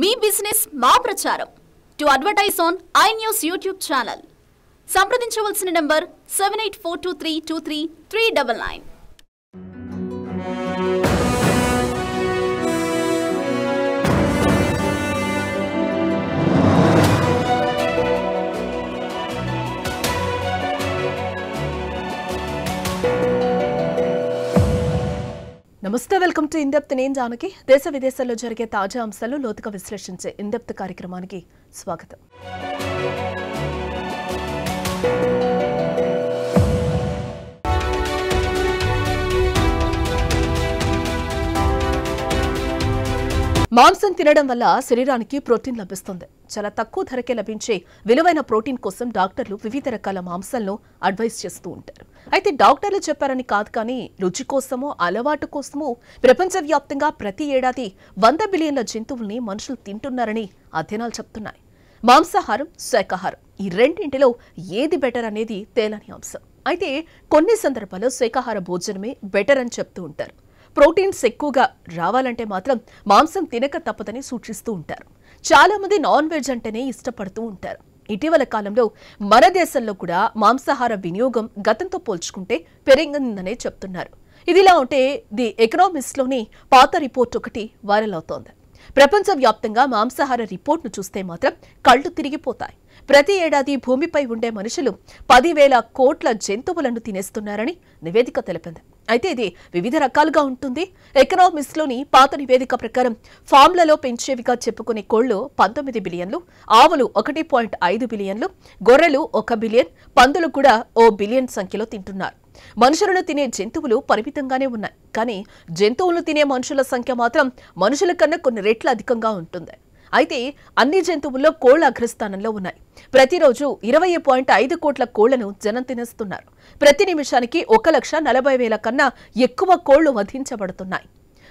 మీ business మా ప్రచారం to advertise on I news YouTube channel సంప్రదించవలసిన number seven eight four two three two three three double nine welcome to in depth నేను జానకి దేశ విదేశాల్లో జరిగే తాజా అంశాలు లోతుగా విశ్లేషించే ఇందెప్త్ కార్యక్రమానికి స్వాగతం మాంసం తినడం వల్ల శరీరానికి ప్రోటీన్ లభిస్తుంది చాలా తక్కువ ధరకే లభించే విలువైన ప్రోటీన్ కోసం డాక్టర్లు వివిధ రకాల మాంసాలను అడ్వైజ్ చేస్తూ ఉంటారు అయితే డాక్టర్లు చెప్పారని కాదు కానీ రుచి కోసమో అలవాటు కోసమో ప్రపంచవ్యాప్తంగా ప్రతి ఏడాది వంద బిలియన్ల జంతువుల్ని మనుషులు తింటున్నారని అధ్యయనాలు చెప్తున్నాయి మాంసాహారం శాఖాహారం ఈ రెండింటిలో ఏది బెటర్ అనేది తేలని అంశం అయితే కొన్ని సందర్భాల్లో శాఖాహార భోజనమే బెటర్ అని చెప్తూ ఉంటారు ప్రోటీన్స్ ఎక్కువగా రావాలంటే మాత్రం మాంసం తినక తప్పదని సూచిస్తూ ఉంటారు చాలా మంది నాన్ వెజ్ అంటేనే ఇష్టపడుతూ ఉంటారు ఇటీవల కాలంలో మన దేశంలో కూడా మాంసాహార వినియోగం గతంతో పోల్చుకుంటే పెరిగిందనే చెప్తున్నారు ఇదిలా ఉంటే ది ఎకనామిస్ట్లోని పాత రిపోర్ట్ ఒకటి వైరల్ అవుతోంది ప్రపంచవ్యాప్తంగా మాంసాహార రిపోర్ట్ను చూస్తే మాత్రం కళ్ళు తిరిగిపోతాయి ప్రతి ఏడాది భూమిపై ఉండే మనుషులు పదివేల కోట్ల జంతువులను తినేస్తున్నారని నివేదిక తెలిపింది అయితే ఇది వివిధ రకాలుగా ఉంటుంది ఎకనామిక్స్లోని పాత నివేదిక ప్రకారం ఫామ్లలో పెంచేవిగా చెప్పుకునే కోళ్లు పంతొమ్మిది బిలియన్లు ఆవులు ఒకటి పాయింట్ ఐదు బిలియన్లు గొర్రెలు ఒక బిలియన్ పందులు కూడా ఓ బిలియన్ సంఖ్యలో తింటున్నారు మనుషులను తినే జంతువులు పరిమితంగానే ఉన్నాయి కానీ జంతువులను తినే మనుషుల సంఖ్య మాత్రం మనుషుల కన్నా కొన్ని రెట్లు అధికంగా ఉంటుంది అయితే అన్ని జంతువుల్లో కోళ్ల అగ్రస్థానంలో ఉన్నాయి ప్రతిరోజు ఇరవై పాయింట్ ఐదు కోట్ల కోళ్లను జనం తినేస్తున్నారు ప్రతి నిమిషానికి ఒక లక్ష నలభై వేల కన్నా ఎక్కువ కోళ్లు వధించబడుతున్నాయి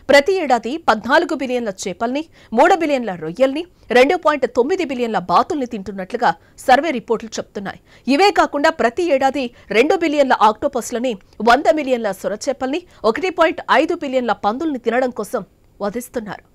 ప్రతి ఏడాది పద్నాలుగు బిలియన్ల చేపల్ని మూడు బిలియన్ల రొయ్యల్ని రెండు పాయింట్ తొమ్మిది బిలియన్ల బాతుల్ని తింటున్నట్లుగా సర్వే రిపోర్టులు చెప్తున్నాయి ఇవే కాకుండా ప్రతి ఏడాది రెండు బిలియన్ల ఆక్టోపస్లని వంద మిలియన్ల సొరచేపల్ని ఒకటి పాయింట్ ఐదు బిలియన్ల పందుల్ని తినడం కోసం వధిస్తున్నారు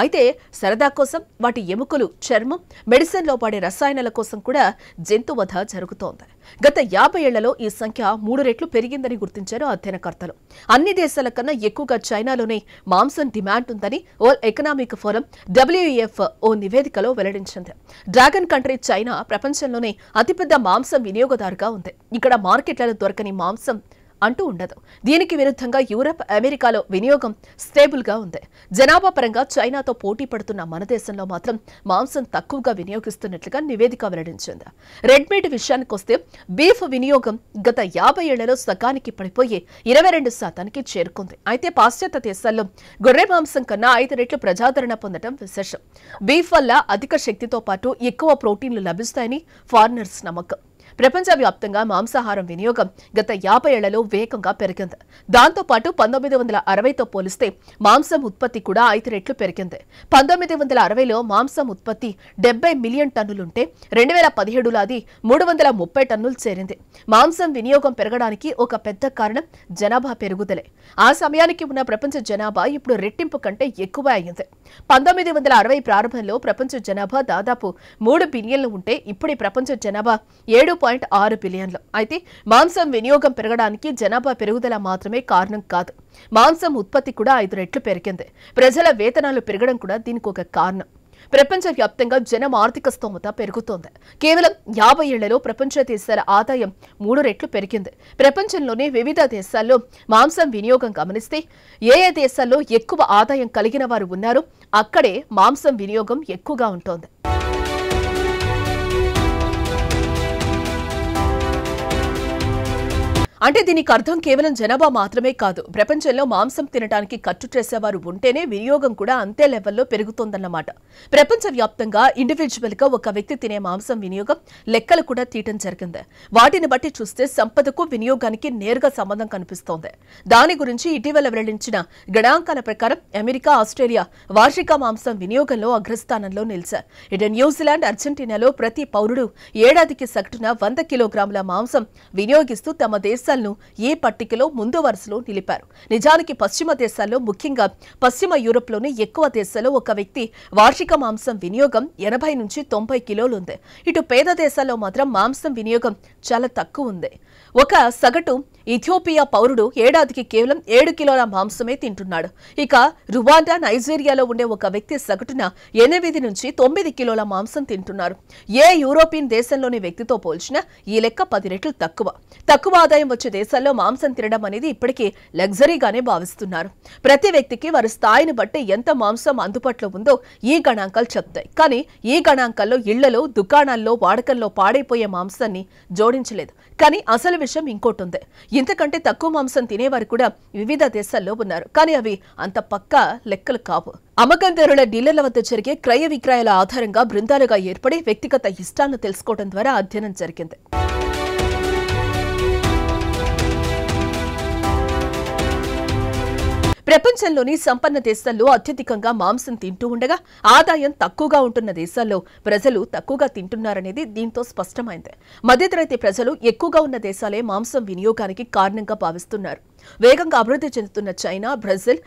అయితే సరదా కోసం వాటి ఎముకలు చర్మం మెడిసిన్లో పడే రసాయనాల కోసం కూడా జంతువధ జరుగుతోంది గత యాభై ఏళ్లలో ఈ సంఖ్య మూడు రెట్లు పెరిగిందని గుర్తించారు అధ్యయనకర్తలు అన్ని దేశాల కన్నా ఎక్కువగా చైనాలోనే మాంసం డిమాండ్ ఉందని వరల్డ్ ఎకనామిక్ ఫోరం డబ్ల్యూఎఫ్ ఓ నివేదికలో వెల్లడించింది డ్రాగన్ కంట్రీ చైనా ప్రపంచంలోనే అతిపెద్ద మాంసం వినియోగదారుగా ఉంది ఇక్కడ మార్కెట్లలో దొరకని మాంసం అంటూ ఉండదు దీనికి విరుద్ధంగా యూరప్ అమెరికాలో వినియోగం స్టేబుల్గా ఉంది జనాభా పరంగా చైనాతో పోటీ పడుతున్న మన దేశంలో మాత్రం మాంసం తక్కువగా వినియోగిస్తున్నట్లుగా నివేదిక వెల్లడించింది రెడ్మీట్ విషయానికొస్తే విషయానికి వస్తే బీఫ్ వినియోగం గత యాభై ఏళ్లలో సగానికి పడిపోయి ఇరవై రెండు శాతానికి చేరుకుంది అయితే పాశ్చాత్య దేశాల్లో గొర్రె మాంసం కన్నా ఐదు రెట్లు ప్రజాదరణ పొందడం విశేషం బీఫ్ వల్ల అధిక శక్తితో పాటు ఎక్కువ ప్రోటీన్లు లభిస్తాయని ఫారినర్స్ నమ్మకం ప్రపంచవ్యాప్తంగా మాంసాహారం వినియోగం గత యాభై ఏళ్లలో వేగంగా పెరిగింది దాంతో పాటు పంతొమ్మిది వందల అరవైతో పోలిస్తే మాంసం ఉత్పత్తి కూడా ఐదు రెట్లు పెరిగింది పంతొమ్మిది వందల అరవైలో మాంసం ఉత్పత్తి డెబ్బై మిలియన్ టన్నులుంటే రెండు వేల పదిహేడులో అది మూడు వందల ముప్పై టన్నులు చేరింది మాంసం వినియోగం పెరగడానికి ఒక పెద్ద కారణం జనాభా పెరుగుదలే ఆ సమయానికి ఉన్న ప్రపంచ జనాభా ఇప్పుడు రెట్టింపు కంటే ఎక్కువ అయింది పంతొమ్మిది వందల అరవై ప్రారంభంలో ప్రపంచ జనాభా దాదాపు మూడు బిలియన్లు ఉంటే ఇప్పుడు ప్రపంచ జనాభా ఏడు పాయింట్ ఆరు బిలియన్లు అయితే మాంసం వినియోగం పెరగడానికి జనాభా పెరుగుదల మాత్రమే కారణం కాదు మాంసం ఉత్పత్తి కూడా ఐదు రెట్లు పెరిగింది ప్రజల వేతనాలు పెరగడం కూడా దీనికి ఒక కారణం ప్రపంచ వ్యాప్తంగా జనం ఆర్థిక స్తోమత పెరుగుతోంది కేవలం యాభై ఏళ్లలో ప్రపంచ దేశాల ఆదాయం మూడు రెట్లు పెరిగింది ప్రపంచంలోనే వివిధ దేశాల్లో మాంసం వినియోగం గమనిస్తే ఏ ఏ దేశాల్లో ఎక్కువ ఆదాయం కలిగిన వారు ఉన్నారో అక్కడే మాంసం వినియోగం ఎక్కువగా ఉంటోంది అంటే దీనికి అర్థం కేవలం జనాభా మాత్రమే కాదు ప్రపంచంలో మాంసం తినడానికి ఖర్చు చేసేవారు ఉంటేనే వినియోగం కూడా అంతే లెవెల్లో పెరుగుతోందన్నమాట ప్రపంచ వ్యాప్తంగా ఇండివిజువల్ గా ఒక వ్యక్తి తినే మాంసం వినియోగం లెక్కలు కూడా తీయటం జరిగింది వాటిని బట్టి చూస్తే సంపదకు వినియోగానికి నేరుగా సంబంధం కనిపిస్తోంది దాని గురించి ఇటీవల వెల్లడించిన గణాంకాల ప్రకారం అమెరికా ఆస్ట్రేలియా వార్షిక మాంసం వినియోగంలో అగ్రస్థానంలో నిలిచారు ఇటు న్యూజిలాండ్ అర్జెంటీనాలో ప్రతి పౌరుడు ఏడాదికి సగటున వంద కిలోగ్రాముల మాంసం వినియోగిస్తూ తమ దేశ దేశాలను ఏ పట్టికలో ముందు వరుసలో నిలిపారు నిజానికి పశ్చిమ దేశాల్లో ముఖ్యంగా పశ్చిమ లోని ఎక్కువ దేశాల్లో ఒక వ్యక్తి వార్షిక మాంసం వినియోగం ఎనభై నుంచి తొంభై కిలోలు ఉంది ఇటు పేద దేశాల్లో మాత్రం మాంసం వినియోగం చాలా తక్కువ ఉంది ఒక సగటు ఇథియోపియా పౌరుడు ఏడాదికి కేవలం ఏడు కిలోల మాంసమే తింటున్నాడు ఇక రువాండా నైజీరియాలో ఉండే ఒక వ్యక్తి సగటున ఎనిమిది నుంచి తొమ్మిది కిలోల మాంసం తింటున్నారు ఏ యూరోపియన్ దేశంలోని వ్యక్తితో పోల్చినా ఈ లెక్క పది రెట్లు తక్కువ తక్కువ ఆదాయం వచ్చే దేశాల్లో మాంసం తినడం అనేది ఇప్పటికీ లగ్జరీగానే భావిస్తున్నారు ప్రతి వ్యక్తికి వారి స్థాయిని బట్టి ఎంత మాంసం అందుబాటులో ఉందో ఈ గణాంకాలు చెప్తాయి కానీ ఈ గణాంకాల్లో ఇళ్లలో దుకాణాల్లో వాడకంలో పాడైపోయే మాంసాన్ని జోడించలేదు కానీ అసలు విషయం ఇంకోటి ఉంది ఇంతకంటే తక్కువ మాంసం తినేవారు కూడా వివిధ దేశాల్లో ఉన్నారు కానీ అవి అంత పక్క లెక్కలు కావు అమ్మకందారుల డీలర్ల వద్ద జరిగే క్రయ విక్రయాల ఆధారంగా బృందాలుగా ఏర్పడి వ్యక్తిగత ఇష్టాలను తెలుసుకోవడం ద్వారా అధ్యయనం జరిగింది ప్రపంచంలోని సంపన్న దేశాల్లో అత్యధికంగా మాంసం తింటూ ఉండగా ఆదాయం తక్కువగా ఉంటున్న దేశాల్లో ప్రజలు తక్కువగా తింటున్నారనేది దీంతో స్పష్టమైంది మధ్యతరగతి ప్రజలు ఎక్కువగా ఉన్న దేశాలే మాంసం వినియోగానికి కారణంగా భావిస్తున్నారు వేగంగా అభివృద్ధి చెందుతున్న చైనా బ్రెజిల్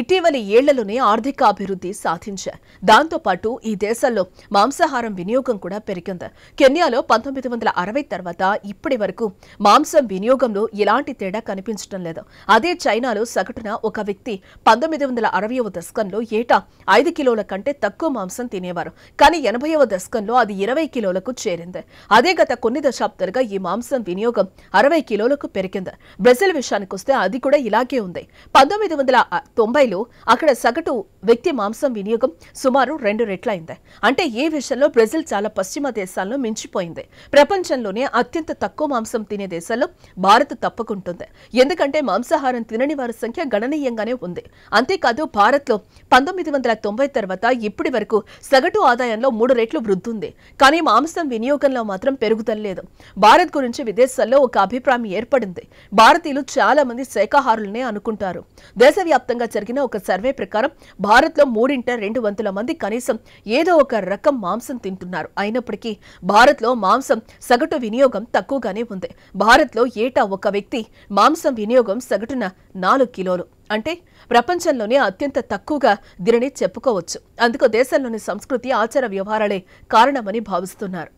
ఇటీవలి ఏళ్లలోనే ఆర్థిక అభివృద్ధి సాధించాయి దాంతోపాటు ఈ దేశాల్లో మాంసాహారం వినియోగం కూడా పెరిగింది కెన్యాలో పంతొమ్మిది వందల అరవై తర్వాత ఇప్పటి వరకు మాంసం వినియోగంలో ఎలాంటి తేడా కనిపించడం లేదు అదే చైనాలో సగటున ఒక వ్యక్తి పంతొమ్మిది వందల అరవయవ దశకంలో ఏటా ఐదు కిలోల కంటే తక్కువ మాంసం తినేవారు కానీ ఎనభైవ దశకంలో అది ఇరవై కిలోలకు చేరింది అదే గత కొన్ని దశాబ్దాలుగా ఈ మాంసం వినియోగం అరవై కిలోలకు పెరిగింది బ్రెజిల్ విషయానికి చూస్తే అది కూడా ఇలాగే ఉంది పంతొమ్మిది వందల తొంభైలో అక్కడ సగటు వ్యక్తి మాంసం వినియోగం సుమారు రెండు రెట్లయింది అంటే ఏ విషయంలో బ్రెజిల్ చాలా పశ్చిమ దేశాల్లో మించిపోయింది ప్రపంచంలోనే అత్యంత తక్కువ మాంసం తినే దేశాల్లో భారత్ తప్పకుంటుంది ఎందుకంటే మాంసాహారం తినని వారి సంఖ్య గణనీయంగానే ఉంది అంతేకాదు భారత్లో పంతొమ్మిది వందల తొంభై తర్వాత ఇప్పటి వరకు సగటు ఆదాయంలో మూడు రెట్లు వృద్ధి ఉంది కానీ మాంసం వినియోగంలో మాత్రం పెరుగుదల లేదు భారత్ గురించి విదేశాల్లో ఒక అభిప్రాయం ఏర్పడింది భారతీయులు చాలా మంది మంది శాఖాహారులనే అనుకుంటారు దేశవ్యాప్తంగా జరిగిన ఒక సర్వే ప్రకారం భారత్లో మూడింట రెండు వందల మంది కనీసం ఏదో ఒక రకం మాంసం తింటున్నారు అయినప్పటికీ భారత్లో మాంసం సగటు వినియోగం తక్కువగానే ఉంది భారత్లో ఏటా ఒక వ్యక్తి మాంసం వినియోగం సగటున నాలుగు కిలోలు అంటే ప్రపంచంలోనే అత్యంత తక్కువగా దీనిని చెప్పుకోవచ్చు అందుకు దేశంలోని సంస్కృతి ఆచార వ్యవహారాలే కారణమని భావిస్తున్నారు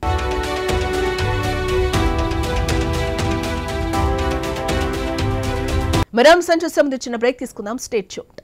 మరో అంశం చూసే ముందు బ్రేక్ తీసుకుందాం స్టేట్ చూట్